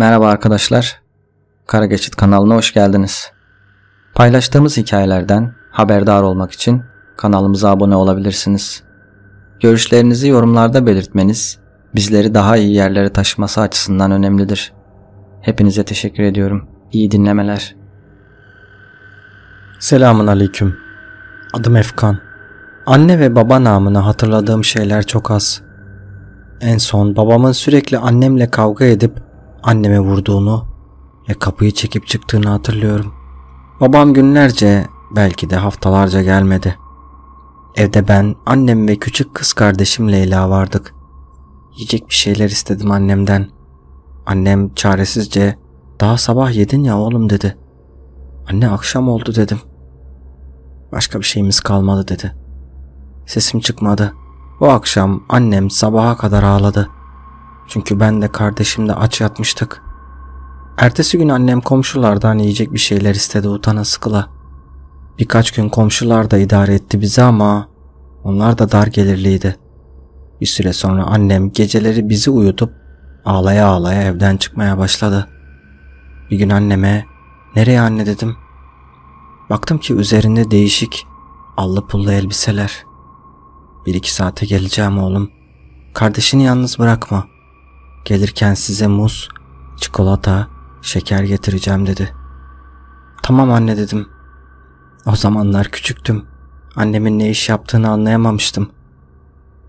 Merhaba arkadaşlar. Kara Geçit kanalına hoş geldiniz. Paylaştığımız hikayelerden haberdar olmak için kanalımıza abone olabilirsiniz. Görüşlerinizi yorumlarda belirtmeniz bizleri daha iyi yerlere taşıması açısından önemlidir. Hepinize teşekkür ediyorum. İyi dinlemeler. Selamun aleyküm. Adım Efkan. Anne ve baba namına hatırladığım şeyler çok az. En son babamın sürekli annemle kavga edip anneme vurduğunu ve kapıyı çekip çıktığını hatırlıyorum. Babam günlerce belki de haftalarca gelmedi. Evde ben, annem ve küçük kız kardeşim Leyla vardık. Yiyecek bir şeyler istedim annemden. Annem çaresizce daha sabah yedin ya oğlum dedi. Anne akşam oldu dedim. Başka bir şeyimiz kalmadı dedi. Sesim çıkmadı. O akşam annem sabaha kadar ağladı. Çünkü ben de kardeşim de aç yatmıştık. Ertesi gün annem komşulardan yiyecek bir şeyler istedi utana sıkıla. Birkaç gün komşular da idare etti bizi ama onlar da dar gelirliydi. Bir süre sonra annem geceleri bizi uyutup ağlaya ağlaya evden çıkmaya başladı. Bir gün anneme nereye anne dedim. Baktım ki üzerinde değişik allı pullu elbiseler. Bir iki saate geleceğim oğlum. Kardeşini yalnız bırakma.'' Gelirken size muz, çikolata, şeker getireceğim dedi. Tamam anne dedim. O zamanlar küçüktüm. Annemin ne iş yaptığını anlayamamıştım.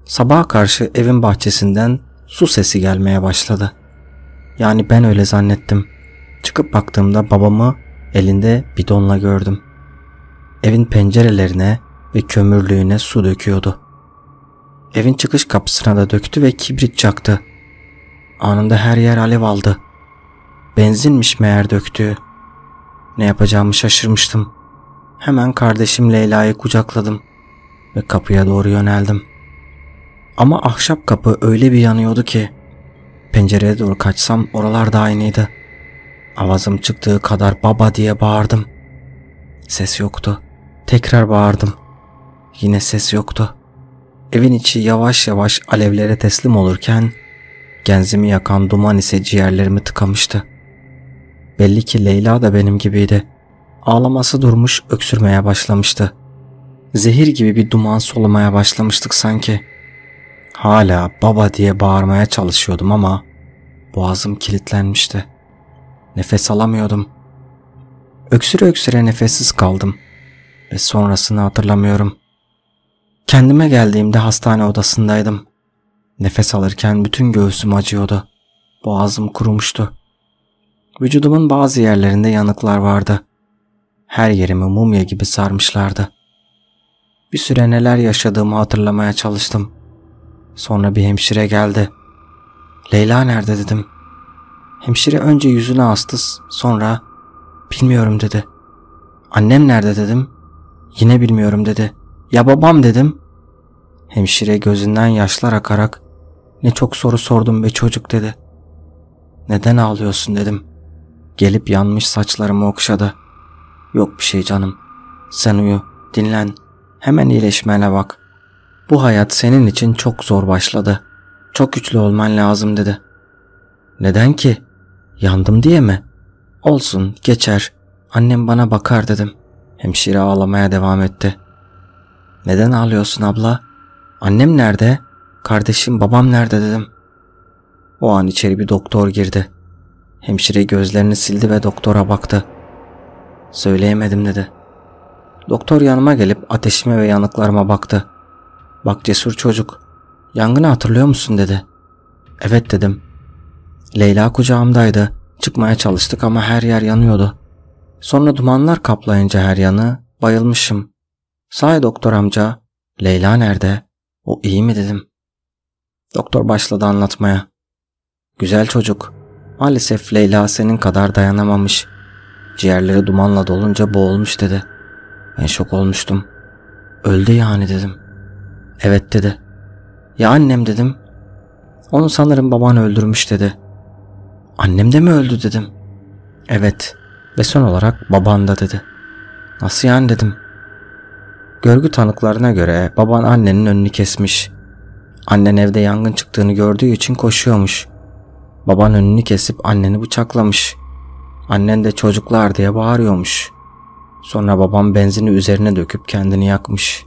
Sabaha karşı evin bahçesinden su sesi gelmeye başladı. Yani ben öyle zannettim. Çıkıp baktığımda babamı elinde bidonla gördüm. Evin pencerelerine ve kömürlüğüne su döküyordu. Evin çıkış kapısına da döktü ve kibrit çaktı. Anında her yer alev aldı. Benzinmiş meğer döktüğü. Ne yapacağımı şaşırmıştım. Hemen kardeşim Leyla'yı kucakladım ve kapıya doğru yöneldim. Ama ahşap kapı öyle bir yanıyordu ki pencereye doğru kaçsam oralar da aynıydı. Avazım çıktığı kadar baba diye bağırdım. Ses yoktu. Tekrar bağırdım. Yine ses yoktu. Evin içi yavaş yavaş alevlere teslim olurken Genzimi yakan duman ise ciğerlerimi tıkamıştı. Belli ki Leyla da benim gibiydi. Ağlaması durmuş öksürmeye başlamıştı. Zehir gibi bir duman solumaya başlamıştık sanki. Hala baba diye bağırmaya çalışıyordum ama boğazım kilitlenmişti. Nefes alamıyordum. Öksüre öksüre nefessiz kaldım ve sonrasını hatırlamıyorum. Kendime geldiğimde hastane odasındaydım. Nefes alırken bütün göğsüm acıyordu. Boğazım kurumuştu. Vücudumun bazı yerlerinde yanıklar vardı. Her yerimi mumya gibi sarmışlardı. Bir süre neler yaşadığımı hatırlamaya çalıştım. Sonra bir hemşire geldi. Leyla nerede dedim. Hemşire önce yüzüne astı sonra bilmiyorum dedi. Annem nerede dedim. Yine bilmiyorum dedi. Ya babam dedim. Hemşire gözünden yaşlar akarak ne çok soru sordum be çocuk dedi. Neden ağlıyorsun dedim. Gelip yanmış saçlarımı okşadı. Yok bir şey canım. Sen uyu, dinlen. Hemen iyileşmene bak. Bu hayat senin için çok zor başladı. Çok güçlü olman lazım dedi. Neden ki? Yandım diye mi? Olsun, geçer. Annem bana bakar dedim. Hemşire ağlamaya devam etti. Neden ağlıyorsun abla? Annem nerede?'' Kardeşim babam nerede dedim. O an içeri bir doktor girdi. Hemşire gözlerini sildi ve doktora baktı. Söyleyemedim dedi. Doktor yanıma gelip ateşime ve yanıklarıma baktı. Bak cesur çocuk. Yangını hatırlıyor musun dedi. Evet dedim. Leyla kucağımdaydı. Çıkmaya çalıştık ama her yer yanıyordu. Sonra dumanlar kaplayınca her yanı bayılmışım. Say doktor amca, Leyla nerede? O iyi mi dedim. Doktor başladı anlatmaya. Güzel çocuk. Maalesef Leyla senin kadar dayanamamış. Ciğerleri dumanla dolunca boğulmuş dedi. Ben şok olmuştum. Öldü yani dedim. Evet dedi. Ya annem dedim. Onu sanırım baban öldürmüş dedi. Annem de mi öldü dedim. Evet ve son olarak baban da dedi. Nasıl yani dedim. Görgü tanıklarına göre baban annenin önünü kesmiş. Annen evde yangın çıktığını gördüğü için koşuyormuş. Baban önünü kesip anneni bıçaklamış. Annen de çocuklar diye bağırıyormuş. Sonra babam benzini üzerine döküp kendini yakmış.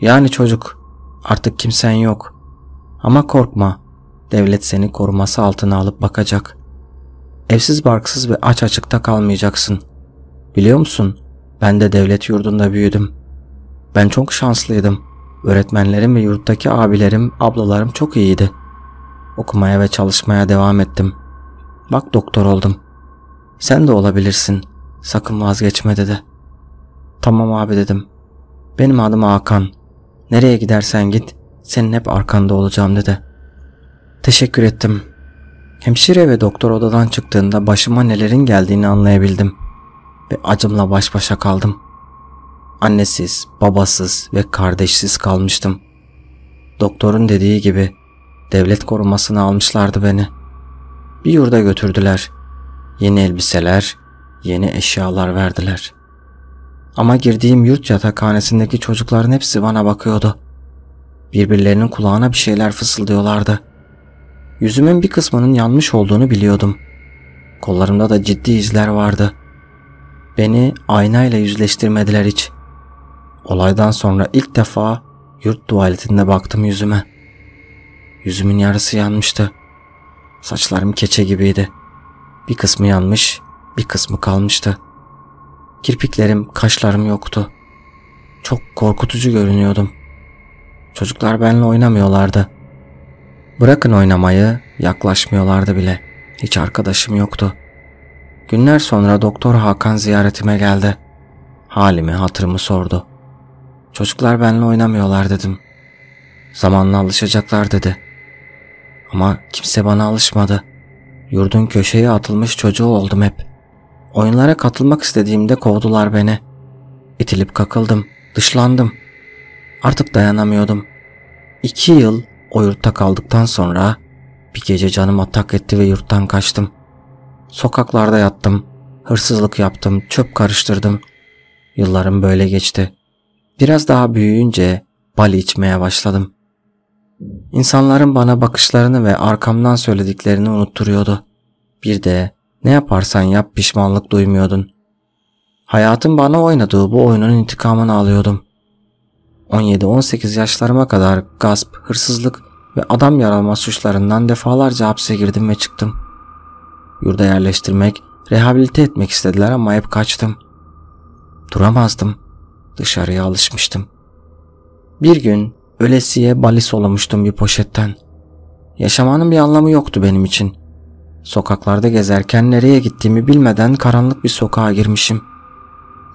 Yani çocuk artık kimsen yok. Ama korkma. Devlet seni koruması altına alıp bakacak. Evsiz barksız ve aç açıkta kalmayacaksın. Biliyor musun? Ben de devlet yurdunda büyüdüm. Ben çok şanslıydım.'' Öğretmenlerim ve yurttaki abilerim, ablalarım çok iyiydi. Okumaya ve çalışmaya devam ettim. Bak doktor oldum. Sen de olabilirsin. Sakın vazgeçme dedi. Tamam abi dedim. Benim adım Hakan. Nereye gidersen git, senin hep arkanda olacağım dedi. Teşekkür ettim. Hemşire ve doktor odadan çıktığında başıma nelerin geldiğini anlayabildim ve acımla baş başa kaldım annesiz, babasız ve kardeşsiz kalmıştım. Doktorun dediği gibi devlet korumasını almışlardı beni. Bir yurda götürdüler. Yeni elbiseler, yeni eşyalar verdiler. Ama girdiğim yurt yatakhanesindeki çocukların hepsi bana bakıyordu. Birbirlerinin kulağına bir şeyler fısıldıyorlardı. Yüzümün bir kısmının yanmış olduğunu biliyordum. Kollarımda da ciddi izler vardı. Beni aynayla yüzleştirmediler hiç.'' Olaydan sonra ilk defa yurt tuvaletinde baktım yüzüme. Yüzümün yarısı yanmıştı. Saçlarım keçe gibiydi. Bir kısmı yanmış, bir kısmı kalmıştı. Kirpiklerim, kaşlarım yoktu. Çok korkutucu görünüyordum. Çocuklar benimle oynamıyorlardı. Bırakın oynamayı, yaklaşmıyorlardı bile. Hiç arkadaşım yoktu. Günler sonra Doktor Hakan ziyaretime geldi. Halimi, hatırımı sordu. Çocuklar benimle oynamıyorlar dedim. Zamanla alışacaklar dedi. Ama kimse bana alışmadı. Yurdun köşeye atılmış çocuğu oldum hep. Oyunlara katılmak istediğimde kovdular beni. İtilip kakıldım, dışlandım. Artık dayanamıyordum. İki yıl o yurtta kaldıktan sonra bir gece canım atak etti ve yurttan kaçtım. Sokaklarda yattım, hırsızlık yaptım, çöp karıştırdım. Yıllarım böyle geçti. Biraz daha büyüyünce bal içmeye başladım. İnsanların bana bakışlarını ve arkamdan söylediklerini unutturuyordu. Bir de ne yaparsan yap pişmanlık duymuyordun. Hayatın bana oynadığı bu oyunun intikamını alıyordum. 17-18 yaşlarıma kadar gasp, hırsızlık ve adam yaralama suçlarından defalarca hapse girdim ve çıktım. Yurda yerleştirmek, rehabilite etmek istediler ama hep kaçtım. Duramazdım. Dışarıya alışmıştım. Bir gün ölesiye balis olamıştım bir poşetten. Yaşamanın bir anlamı yoktu benim için. Sokaklarda gezerken nereye gittiğimi bilmeden karanlık bir sokağa girmişim.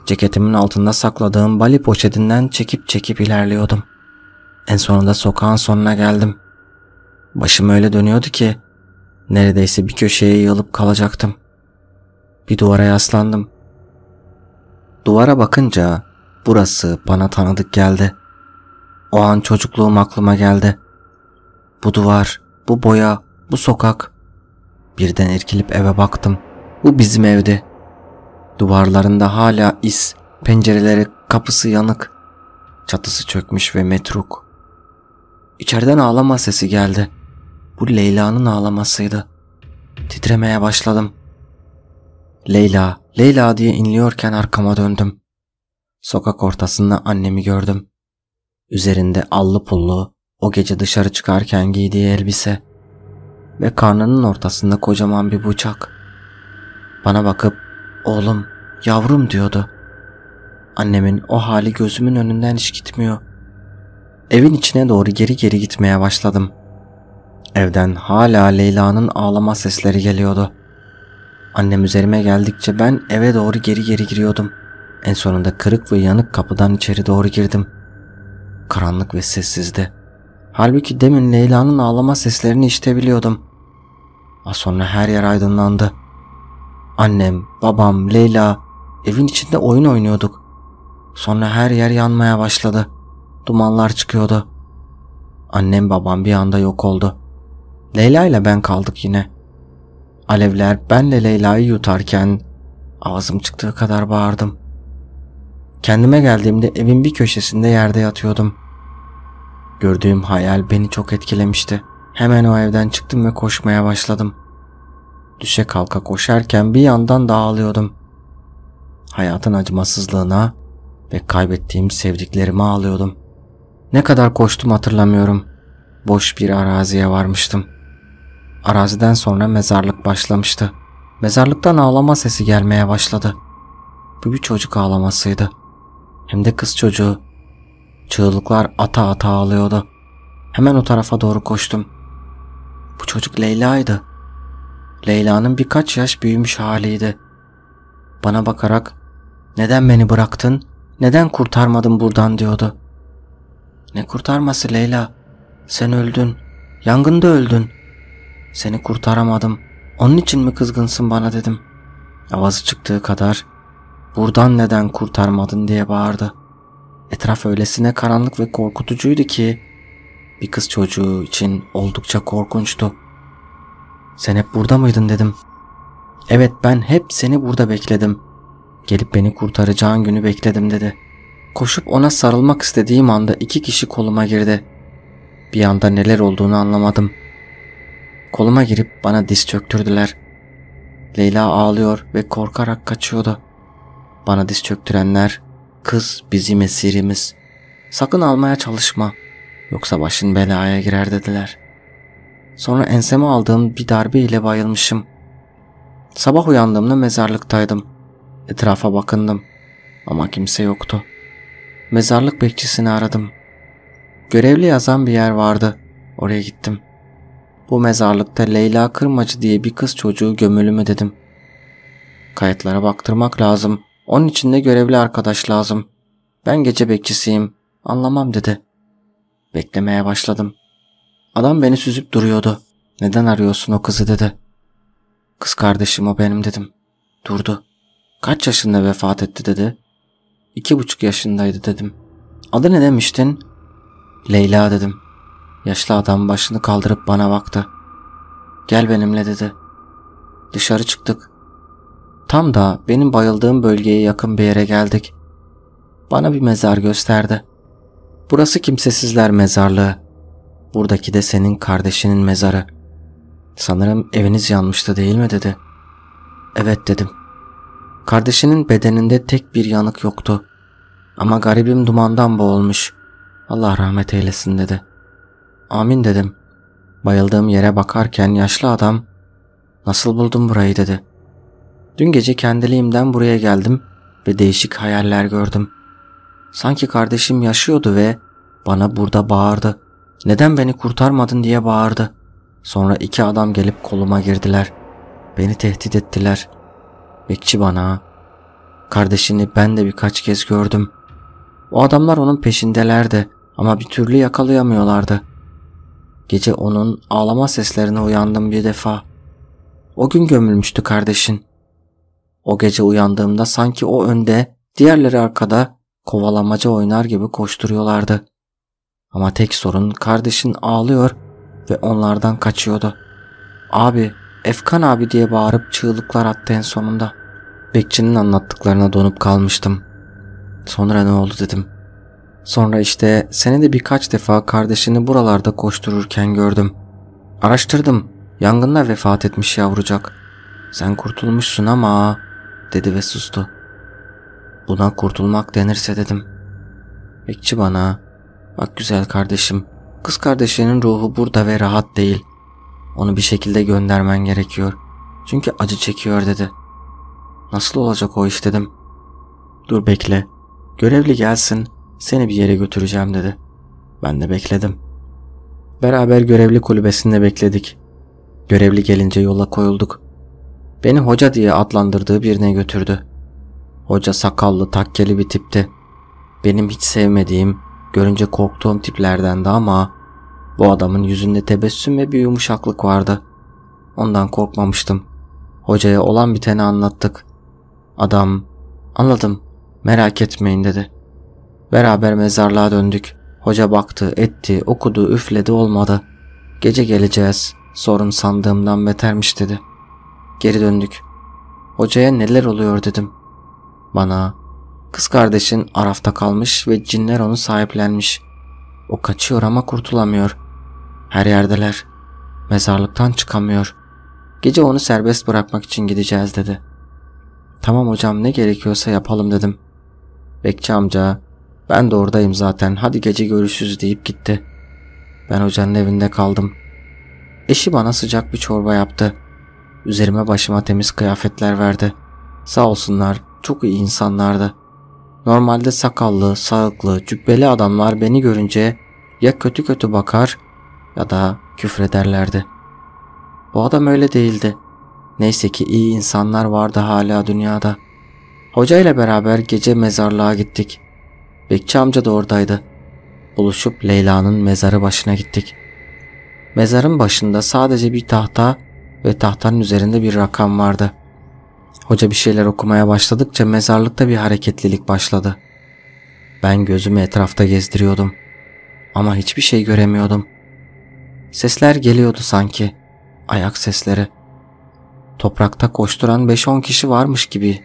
Ceketimin altında sakladığım bali poşetinden çekip çekip ilerliyordum. En sonunda sokağın sonuna geldim. Başım öyle dönüyordu ki neredeyse bir köşeye yalıp kalacaktım. Bir duvara yaslandım. Duvara bakınca Burası bana tanıdık geldi. O an çocukluğum aklıma geldi. Bu duvar, bu boya, bu sokak. Birden irkilip eve baktım. Bu bizim evdi. Duvarlarında hala is, pencereleri, kapısı yanık. Çatısı çökmüş ve metruk. İçeriden ağlama sesi geldi. Bu Leyla'nın ağlamasıydı. Titremeye başladım. Leyla, Leyla diye inliyorken arkama döndüm. Sokak ortasında annemi gördüm. Üzerinde allı pullu, o gece dışarı çıkarken giydiği elbise ve karnının ortasında kocaman bir bıçak. Bana bakıp oğlum, yavrum diyordu. Annemin o hali gözümün önünden hiç gitmiyor. Evin içine doğru geri geri gitmeye başladım. Evden hala Leyla'nın ağlama sesleri geliyordu. Annem üzerime geldikçe ben eve doğru geri geri giriyordum. En sonunda kırık ve yanık kapıdan içeri doğru girdim. Karanlık ve sessizdi. Halbuki demin Leyla'nın ağlama seslerini işitebiliyordum. Az sonra her yer aydınlandı. Annem, babam, Leyla evin içinde oyun oynuyorduk. Sonra her yer yanmaya başladı. Dumanlar çıkıyordu. Annem babam bir anda yok oldu. Leyla ile ben kaldık yine. Alevler benle Leyla'yı yutarken ağzım çıktığı kadar bağırdım.'' Kendime geldiğimde evin bir köşesinde yerde yatıyordum. Gördüğüm hayal beni çok etkilemişti. Hemen o evden çıktım ve koşmaya başladım. Düşe kalka koşarken bir yandan da ağlıyordum. Hayatın acımasızlığına ve kaybettiğim sevdiklerime ağlıyordum. Ne kadar koştum hatırlamıyorum. Boş bir araziye varmıştım. Araziden sonra mezarlık başlamıştı. Mezarlıktan ağlama sesi gelmeye başladı. Bu bir çocuk ağlamasıydı. Hem de kız çocuğu. Çığlıklar ata ata ağlıyordu. Hemen o tarafa doğru koştum. Bu çocuk Leyla'ydı. Leyla'nın birkaç yaş büyümüş haliydi. Bana bakarak neden beni bıraktın, neden kurtarmadın buradan diyordu. Ne kurtarması Leyla? Sen öldün. Yangında öldün. Seni kurtaramadım. Onun için mi kızgınsın bana dedim. Avazı çıktığı kadar buradan neden kurtarmadın diye bağırdı. Etraf öylesine karanlık ve korkutucuydu ki bir kız çocuğu için oldukça korkunçtu. Sen hep burada mıydın dedim. Evet ben hep seni burada bekledim. Gelip beni kurtaracağın günü bekledim dedi. Koşup ona sarılmak istediğim anda iki kişi koluma girdi. Bir anda neler olduğunu anlamadım. Koluma girip bana diz çöktürdüler. Leyla ağlıyor ve korkarak kaçıyordu. Bana diz çöktürenler, kız bizim esirimiz. Sakın almaya çalışma. Yoksa başın belaya girer dediler. Sonra enseme aldığım bir darbe ile bayılmışım. Sabah uyandığımda mezarlıktaydım. Etrafa bakındım. Ama kimse yoktu. Mezarlık bekçisini aradım. Görevli yazan bir yer vardı. Oraya gittim. Bu mezarlıkta Leyla Kırmacı diye bir kız çocuğu gömülü mü dedim. Kayıtlara baktırmak lazım. Onun için de görevli arkadaş lazım. Ben gece bekçisiyim. Anlamam dedi. Beklemeye başladım. Adam beni süzüp duruyordu. Neden arıyorsun o kızı dedi. Kız kardeşim o benim dedim. Durdu. Kaç yaşında vefat etti dedi. İki buçuk yaşındaydı dedim. Adı ne demiştin? Leyla dedim. Yaşlı adam başını kaldırıp bana baktı. Gel benimle dedi. Dışarı çıktık. Tam da benim bayıldığım bölgeye yakın bir yere geldik. Bana bir mezar gösterdi. Burası kimsesizler mezarlığı. Buradaki de senin kardeşinin mezarı. Sanırım eviniz yanmıştı değil mi dedi. Evet dedim. Kardeşinin bedeninde tek bir yanık yoktu. Ama garibim dumandan boğulmuş. Allah rahmet eylesin dedi. Amin dedim. Bayıldığım yere bakarken yaşlı adam nasıl buldun burayı dedi. Dün gece kendiliğimden buraya geldim ve değişik hayaller gördüm. Sanki kardeşim yaşıyordu ve bana burada bağırdı. Neden beni kurtarmadın diye bağırdı. Sonra iki adam gelip koluma girdiler. Beni tehdit ettiler. Bekçi bana. Kardeşini ben de birkaç kez gördüm. O adamlar onun peşindelerdi ama bir türlü yakalayamıyorlardı. Gece onun ağlama seslerine uyandım bir defa. O gün gömülmüştü kardeşin. O gece uyandığımda sanki o önde, diğerleri arkada kovalamaca oynar gibi koşturuyorlardı. Ama tek sorun kardeşin ağlıyor ve onlardan kaçıyordu. Abi, Efkan abi diye bağırıp çığlıklar attı en sonunda. Bekçinin anlattıklarına donup kalmıştım. Sonra ne oldu dedim. Sonra işte seni de birkaç defa kardeşini buralarda koştururken gördüm. Araştırdım. Yangında vefat etmiş yavrucak. Sen kurtulmuşsun ama dedi ve sustu. Buna kurtulmak denirse dedim. Bekçi bana bak güzel kardeşim kız kardeşinin ruhu burada ve rahat değil. Onu bir şekilde göndermen gerekiyor. Çünkü acı çekiyor dedi. Nasıl olacak o iş dedim. Dur bekle. Görevli gelsin seni bir yere götüreceğim dedi. Ben de bekledim. Beraber görevli kulübesinde bekledik. Görevli gelince yola koyulduk. Beni hoca diye adlandırdığı birine götürdü. Hoca sakallı takkeli bir tipti. Benim hiç sevmediğim, görünce korktuğum tiplerdendi ama bu adamın yüzünde tebessüm ve bir yumuşaklık vardı. Ondan korkmamıştım. Hocaya olan biteni anlattık. Adam, anladım, merak etmeyin dedi. Beraber mezarlığa döndük. Hoca baktı, etti, okudu, üfledi olmadı. Gece geleceğiz, sorun sandığımdan betermiş dedi.'' Geri döndük. Hocaya neler oluyor dedim. Bana kız kardeşin Araf'ta kalmış ve cinler onu sahiplenmiş. O kaçıyor ama kurtulamıyor. Her yerdeler. Mezarlıktan çıkamıyor. Gece onu serbest bırakmak için gideceğiz dedi. Tamam hocam ne gerekiyorsa yapalım dedim. Bekçi amca ben de oradayım zaten hadi gece görüşürüz deyip gitti. Ben hocanın evinde kaldım. Eşi bana sıcak bir çorba yaptı. Üzerime başıma temiz kıyafetler verdi. Sağ olsunlar, çok iyi insanlardı. Normalde sakallı, sağlıklı, cübbeli adamlar beni görünce ya kötü kötü bakar ya da küfrederlerdi. Bu adam öyle değildi. Neyse ki iyi insanlar vardı hala dünyada. Hoca ile beraber gece mezarlığa gittik. Bekçi amca da oradaydı. Buluşup Leyla'nın mezarı başına gittik. Mezarın başında sadece bir tahta ve tahtanın üzerinde bir rakam vardı. Hoca bir şeyler okumaya başladıkça mezarlıkta bir hareketlilik başladı. Ben gözümü etrafta gezdiriyordum ama hiçbir şey göremiyordum. Sesler geliyordu sanki. Ayak sesleri. Toprakta koşturan 5-10 kişi varmış gibi.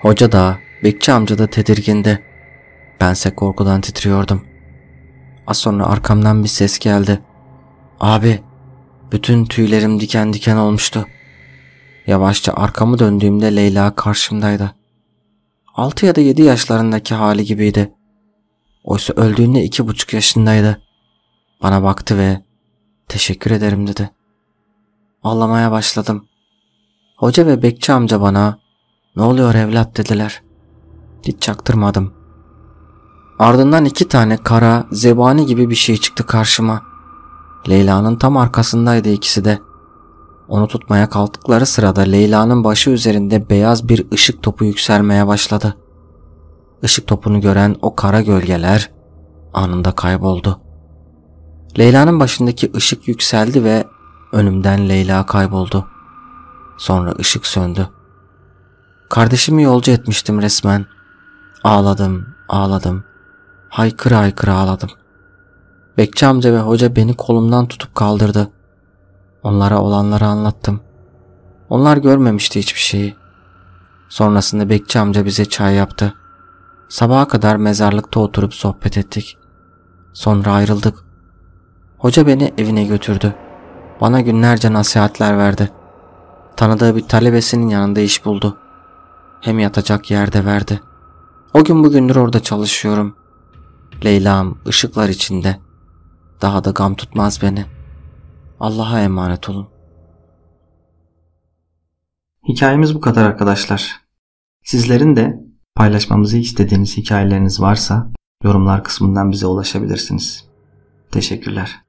Hoca da, bekçi amca da tedirgindi. Bense korkudan titriyordum. Az sonra arkamdan bir ses geldi. Abi bütün tüylerim diken diken olmuştu. Yavaşça arkamı döndüğümde Leyla karşımdaydı. Altı ya da yedi yaşlarındaki hali gibiydi. Oysa öldüğünde iki buçuk yaşındaydı. Bana baktı ve teşekkür ederim dedi. Ağlamaya başladım. Hoca ve bekçi amca bana ne oluyor evlat dediler. Hiç çaktırmadım. Ardından iki tane kara, zebani gibi bir şey çıktı karşıma. Leyla'nın tam arkasındaydı ikisi de. Onu tutmaya kalktıkları sırada Leyla'nın başı üzerinde beyaz bir ışık topu yükselmeye başladı. Işık topunu gören o kara gölgeler anında kayboldu. Leyla'nın başındaki ışık yükseldi ve önümden Leyla kayboldu. Sonra ışık söndü. Kardeşimi yolcu etmiştim resmen. Ağladım, ağladım. Haykıra haykıra ağladım.'' Bekçi amca ve hoca beni kolumdan tutup kaldırdı. Onlara olanları anlattım. Onlar görmemişti hiçbir şeyi. Sonrasında bekçi amca bize çay yaptı. Sabaha kadar mezarlıkta oturup sohbet ettik. Sonra ayrıldık. Hoca beni evine götürdü. Bana günlerce nasihatler verdi. Tanıdığı bir talebesinin yanında iş buldu. Hem yatacak yerde verdi. O gün bugündür orada çalışıyorum. Leyla'm ışıklar içinde.'' Daha da gam tutmaz beni. Allah'a emanet olun. Hikayemiz bu kadar arkadaşlar. Sizlerin de paylaşmamızı istediğiniz hikayeleriniz varsa yorumlar kısmından bize ulaşabilirsiniz. Teşekkürler.